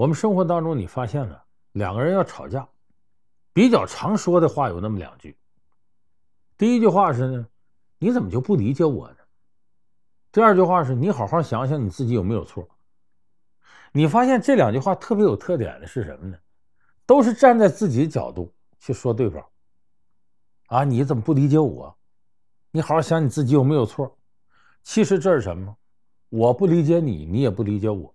我们生活当中，你发现了两个人要吵架，比较常说的话有那么两句。第一句话是呢，你怎么就不理解我呢？第二句话是你好好想想你自己有没有错。你发现这两句话特别有特点的是什么呢？都是站在自己角度去说对方。啊，你怎么不理解我？你好好想你自己有没有错？其实这是什么？我不理解你，你也不理解我。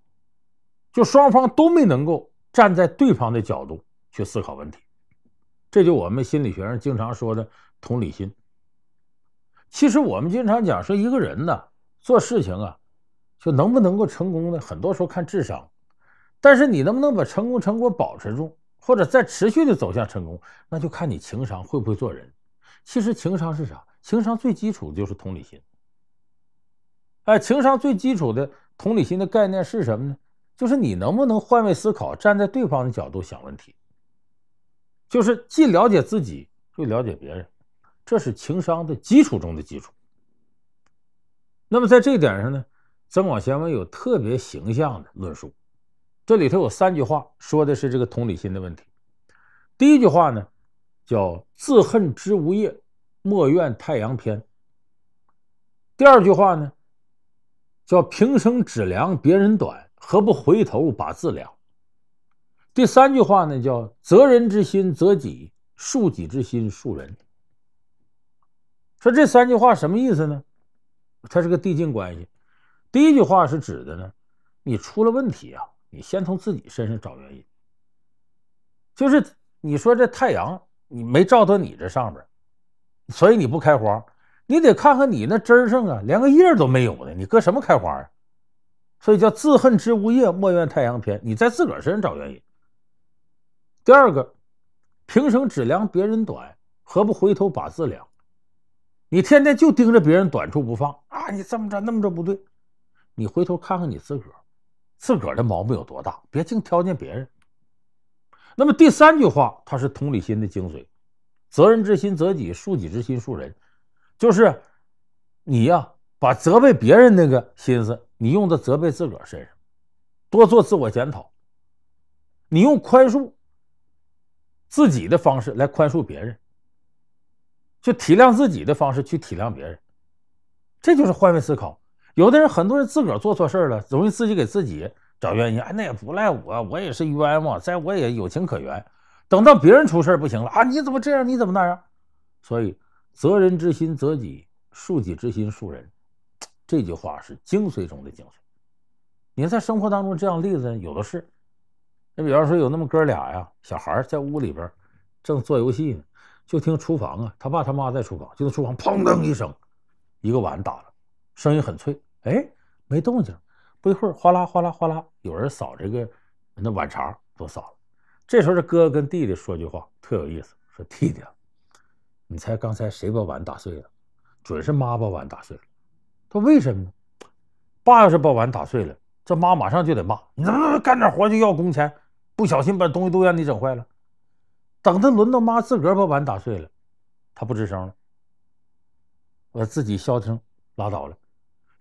就双方都没能够站在对方的角度去思考问题，这就我们心理学上经常说的同理心。其实我们经常讲说一个人呢做事情啊，就能不能够成功呢？很多时候看智商，但是你能不能把成功成果保持住，或者在持续的走向成功，那就看你情商会不会做人。其实情商是啥？情商最基础的就是同理心。哎，情商最基础的同理心的概念是什么呢？就是你能不能换位思考，站在对方的角度想问题？就是既了解自己，又了解别人，这是情商的基础中的基础。那么在这一点上呢，《增广贤文》有特别形象的论述，这里头有三句话，说的是这个同理心的问题。第一句话呢，叫“自恨枝无叶，莫怨太阳偏”。第二句话呢，叫“平生只量别人短”。何不回头把自了？第三句话呢，叫“责人之心责己，恕己之心恕人”。说这三句话什么意思呢？它是个递进关系。第一句话是指的呢，你出了问题啊，你先从自己身上找原因。就是你说这太阳你没照到你这上边，所以你不开花。你得看看你那枝上啊，连个叶都没有的，你搁什么开花啊？所以叫自恨之无业，莫怨太阳偏。你在自个儿身上找原因。第二个，平生只量别人短，何不回头把自量？你天天就盯着别人短处不放啊！你这么着那么着不对，你回头看看你自个儿，自个儿的毛病有多大？别净挑拣别人。那么第三句话，它是同理心的精髓：责人之心责己，恕己之心恕人。就是你呀，把责备别人那个心思。你用在责备自个儿身上，多做自我检讨。你用宽恕自己的方式来宽恕别人，就体谅自己的方式去体谅别人，这就是换位思考。有的人，很多人自个儿做错事了，容易自己给自己找原因。哎，那也不赖我，我也是冤枉，在我也有情可原。等到别人出事不行了啊，你怎么这样？你怎么那样？所以，责人之心责己，恕己之心恕人。这句话是精髓中的精髓。你在生活当中这样例子有的是。你比方说有那么哥俩呀，小孩在屋里边正做游戏呢，就听厨房啊，他爸他妈在厨房，就在厨房砰噔一声，一个碗打了，声音很脆。哎，没动静。不一会儿，哗啦哗啦哗啦，有人扫这个那碗碴都扫了。这时候这哥哥跟弟弟说句话特有意思，说弟弟，你猜刚才谁把碗打碎了？准是妈把碗打碎了。说为什么呢？爸要是把碗打碎了，这妈马上就得骂：“你怎么干点活就要工钱？不小心把东西都让你整坏了。”等他轮到妈自个儿把碗打碎了，他不吱声了，我自己消停拉倒了。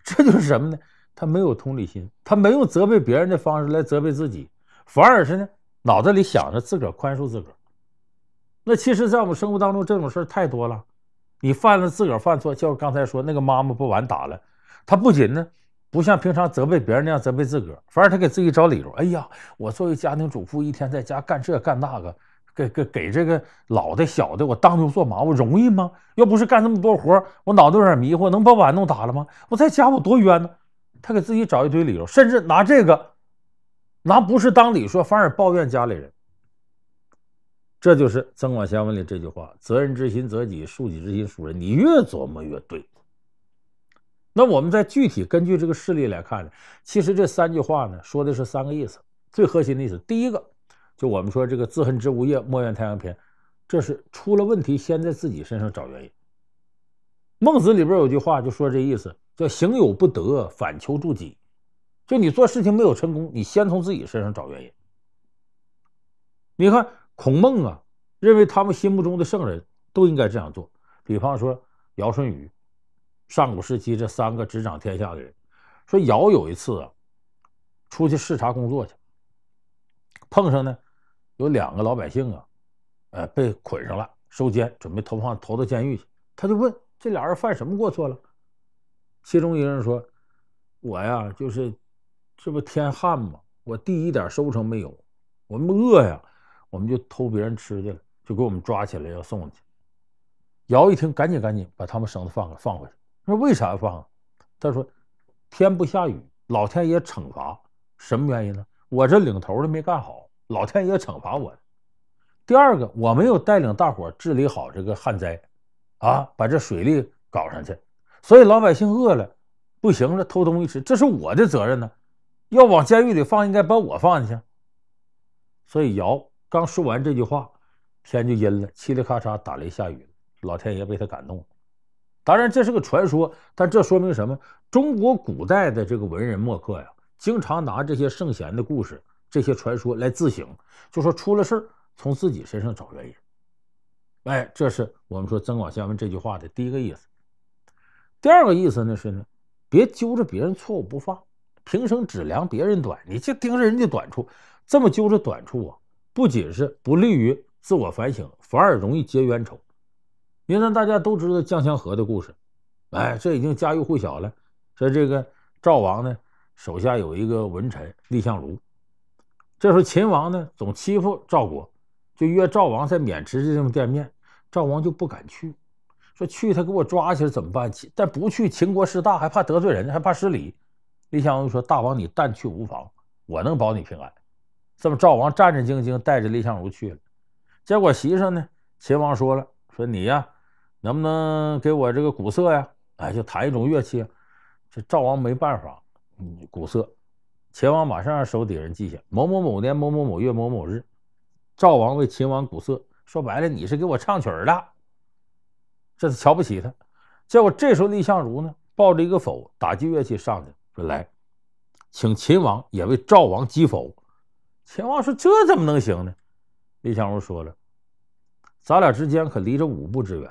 这就是什么呢？他没有同理心，他没用责备别人的方式来责备自己，反而是呢，脑子里想着自个儿宽恕自个儿。那其实，在我们生活当中，这种事儿太多了。你犯了自个儿犯错，就刚才说那个妈妈不碗打了，她不仅呢，不像平常责备别人那样责备自个儿，反而她给自己找理由。哎呀，我作为家庭主妇，一天在家干这干那个，给给给这个老的小的，我当牛做马，我容易吗？要不是干那么多活我脑袋有点迷糊，能把碗弄打了吗？我在家我多冤呢。她给自己找一堆理由，甚至拿这个拿不是当理说，反而抱怨家里人。这就是《增广贤文》里这句话：“责人之心责己，恕己之心恕人。”你越琢磨越对。那我们再具体根据这个事例来看呢，其实这三句话呢，说的是三个意思。最核心的意思，第一个，就我们说这个“自恨之无业，莫怨太阳偏”，这是出了问题先在自己身上找原因。孟子里边有句话就说这意思，叫“行有不得，反求诸己”，就你做事情没有成功，你先从自己身上找原因。你看。孔孟啊，认为他们心目中的圣人都应该这样做。比方说，尧舜禹，上古时期这三个执掌天下的人，说尧有一次啊，出去视察工作去，碰上呢，有两个老百姓啊，呃，被捆上了，收监，准备投放投到监狱去。他就问这俩人犯什么过错了？其中一个人说：“我呀，就是这不天旱嘛，我地一点收成没有，我们饿呀。”我们就偷别人吃的了，就给我们抓起来要送去。尧一听，赶紧赶紧把他们绳子放了放回去。那为啥放啊？他说：天不下雨，老天爷惩罚。什么原因呢？我这领头的没干好，老天爷惩罚我。第二个，我没有带领大伙治理好这个旱灾，啊，把这水利搞上去，所以老百姓饿了，不行了偷东西吃，这是我的责任呢。要往监狱里放，应该把我放进去。所以尧。刚说完这句话，天就阴了，嘁哩咔嚓打雷下雨了。老天爷被他感动了。当然这是个传说，但这说明什么？中国古代的这个文人墨客呀，经常拿这些圣贤的故事、这些传说来自省，就说出了事从自己身上找原因。哎，这是我们说曾广贤问这句话的第一个意思。第二个意思呢是呢，别揪着别人错误不放，平生只量别人短，你就盯着人家短处，这么揪着短处啊。不仅是不利于自我反省，反而容易结冤仇。你看，大家都知道将相和的故事，哎，这已经家喻户晓了。说这个赵王呢，手下有一个文臣蔺相如。这时候秦王呢，总欺负赵国，就约赵王在渑池这种见面，赵王就不敢去，说去他给我抓起来怎么办？但不去秦国势大，还怕得罪人，还怕失礼。蔺相如说：“大王，你但去无妨，我能保你平安。”这么赵王战战兢兢带着蔺相如去了，结果席上呢，秦王说了说你呀，能不能给我这个鼓瑟呀？哎，就弹一种乐器。这赵王没办法，鼓瑟。秦王马上让手底人记下：某某某年某某某月某某日，赵王为秦王鼓瑟。说白了，你是给我唱曲儿的，这是瞧不起他。结果这时候蔺相如呢，抱着一个否打击乐器上去说：“来，请秦王也为赵王击否。”秦王说：“这怎么能行呢？”蔺相如说了：“咱俩之间可离着五步之远，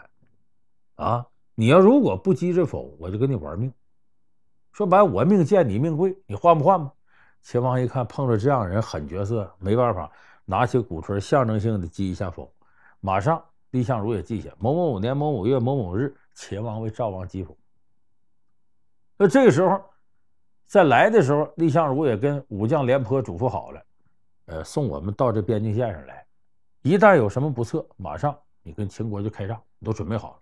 啊！你要如果不击这否，我就跟你玩命。说白了，我命贱，你命贵，你换不换吧？”秦王一看碰着这样人狠角色，没办法，拿起鼓槌象征性的击一下否。马上，蔺相如也记下：某某年某某月某某日，秦王为赵王击否。那这个时候，在来的时候，蔺相如也跟武将廉颇嘱咐好了。呃，送我们到这边境线上来，一旦有什么不测，马上你跟秦国就开战。都准备好。了。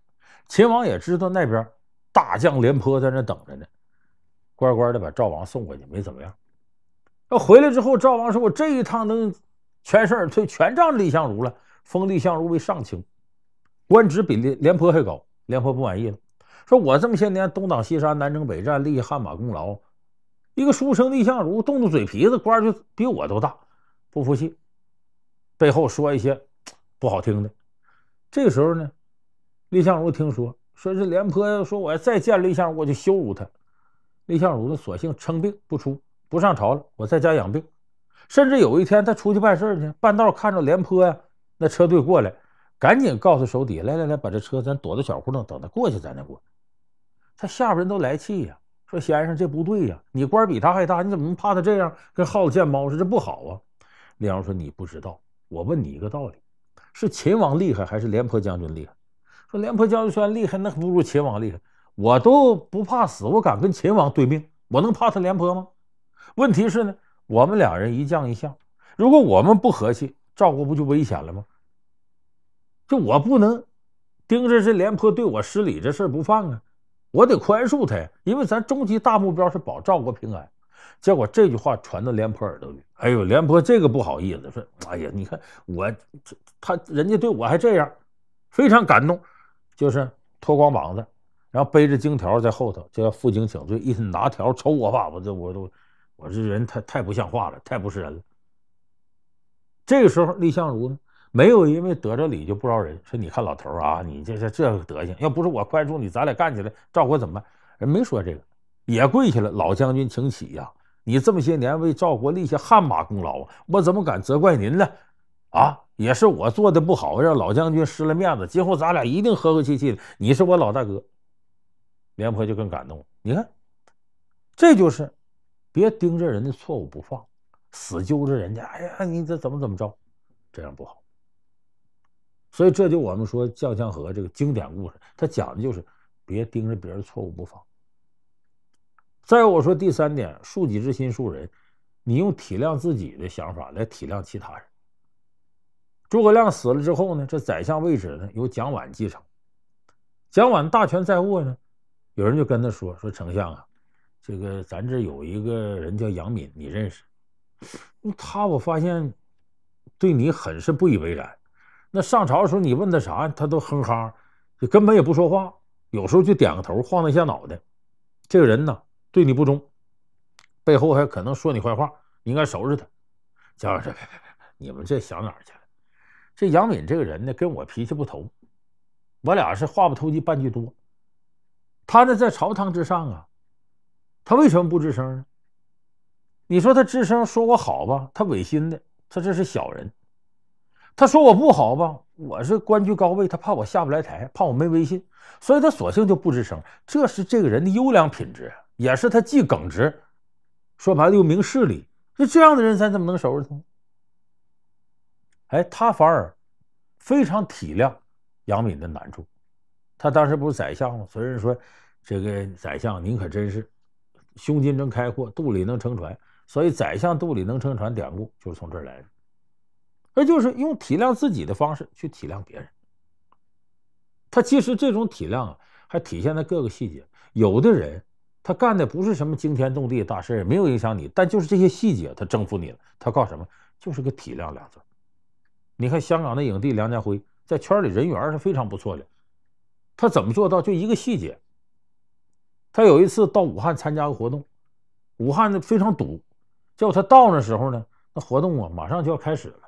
秦王也知道那边大将廉颇在那等着呢，乖乖的把赵王送回去，没怎么样。那回来之后，赵王说：“我这一趟能全身而退，全仗蔺相如了。”封蔺相如为上卿，官职比廉廉颇还高。廉颇不满意了，说：“我这么些年东挡西杀、南征北战，立汗马功劳，一个书生蔺相如动动嘴皮子，官就比我都大。”不服气，背后说一些不好听的。这个时候呢，蔺相如听说，说这廉颇说我要再见蔺相，我就羞辱他。蔺相如呢，索性称病不出，不上朝了，我在家养病。甚至有一天他出去办事去，呢，半道看着廉颇呀，那车队过来，赶紧告诉手底来来来，把这车咱躲到小胡同，等他过去咱再过。他下边人都来气呀，说先生这不对呀，你官比他还大，你怎么怕他这样？跟耗子见猫似的，这不好啊。廉阳说：“你不知道，我问你一个道理，是秦王厉害还是廉颇将军厉害？”说：“廉颇将军虽然厉害，那不如秦王厉害。我都不怕死，我敢跟秦王对命，我能怕他廉颇吗？”问题是呢，我们两人一将一相，如果我们不和气，赵国不就危险了吗？就我不能盯着这廉颇对我失礼这事儿不放啊，我得宽恕他，呀，因为咱终极大目标是保赵国平安。结果这句话传到廉颇耳朵里，哎呦，廉颇这个不好意思，说：“哎呀，你看我这他人家对我还这样，非常感动，就是脱光膀子，然后背着荆条在后头就要负荆请罪，一拿条抽我吧，我这我都我这人太太不像话了，太不是人了。”这个时候，蔺相如呢，没有因为得着礼就不饶人，说：“你看老头啊，你这这这德行，要不是我宽恕你，咱俩干起来，赵国怎么办？”人没说这个。”也跪下了，老将军，请起呀！你这么些年为赵国立下汗马功劳，我怎么敢责怪您呢？啊，也是我做的不好，让老将军失了面子。今后咱俩一定和和气气的。你是我老大哥，廉颇就更感动了。你看，这就是，别盯着人的错误不放，死揪着人家。哎呀，你这怎么怎么着，这样不好。所以这就我们说将相和这个经典故事，它讲的就是，别盯着别人错误不放。再我说第三点，恕己之心恕人，你用体谅自己的想法来体谅其他人。诸葛亮死了之后呢，这宰相位置呢由蒋琬继承。蒋琬大权在握呢，有人就跟他说：“说丞相啊，这个咱这有一个人叫杨敏，你认识？他我发现对你很是不以为然。那上朝的时候你问他啥，他都哼哈，就根本也不说话，有时候就点个头，晃了一下脑袋。这个人呢？”对你不忠，背后还可能说你坏话，应该收拾他。贾老师，别别别，你们这想哪儿去了？这杨敏这个人呢，跟我脾气不投，我俩是话不投机半句多。他呢，在朝堂之上啊，他为什么不吱声呢？你说他吱声说我好吧，他违心的，他这是小人。他说我不好吧，我是官居高位，他怕我下不来台，怕我没威信，所以他索性就不吱声。这是这个人的优良品质。”也是他既耿直，说白了又明事理，那这样的人咱怎么能收拾他？哎，他反而非常体谅杨敏的难处，他当时不是宰相吗？所以人说，这个宰相您可真是胸襟真开阔，肚里能撑船，所以“宰相肚里能撑船”典故就是从这儿来的。而就是用体谅自己的方式去体谅别人。他其实这种体谅啊，还体现在各个细节，有的人。他干的不是什么惊天动地大事没有影响你，但就是这些细节，他征服你了。他靠什么？就是个体谅两字。你看香港的影帝梁家辉在圈里人缘是非常不错的，他怎么做到？就一个细节。他有一次到武汉参加个活动，武汉的非常堵，结果他到那时候呢，那活动啊马上就要开始了，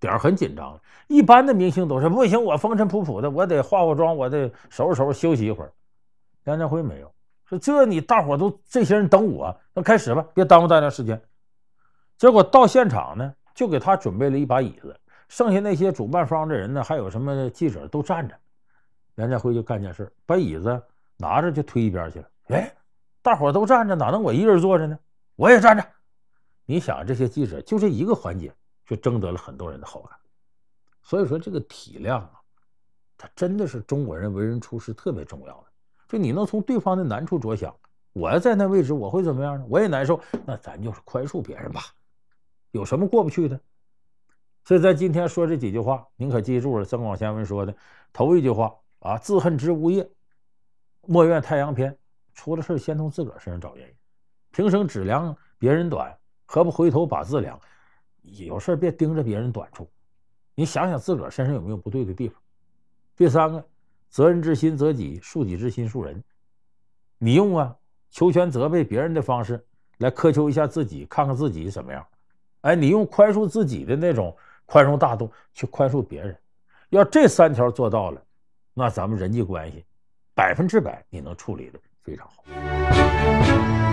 点儿很紧张。一般的明星都是不行，我风尘仆仆的，我得化化妆，我得收拾收拾，休息一会儿。梁家辉没有。说这你大伙都这些人等我，那开始吧，别耽误大家时间。结果到现场呢，就给他准备了一把椅子，剩下那些主办方的人呢，还有什么记者都站着。杨家辉就干件事，把椅子拿着就推一边去了。哎，大伙都站着，哪能我一人坐着呢？我也站着。你想这些记者，就这一个环节，就争得了很多人的好感。所以说这个体谅啊，他真的是中国人为人处事特别重要的。就你能从对方的难处着想，我要在那位置，我会怎么样呢？我也难受，那咱就是宽恕别人吧，有什么过不去的？所以在今天说这几句话，您可记住了。曾广贤文说的头一句话啊：“自恨知无业，莫怨太阳偏。”出了事先从自个儿身上找原因。平生只量别人短，何不回头把自量？有事别盯着别人短处，你想想自个儿身上有没有不对的地方？第三个。责人之心责己，恕己之心恕人。你用啊，求全责备别人的方式，来苛求一下自己，看看自己怎么样。哎，你用宽恕自己的那种宽容大度去宽恕别人。要这三条做到了，那咱们人际关系百分之百你能处理的非常好。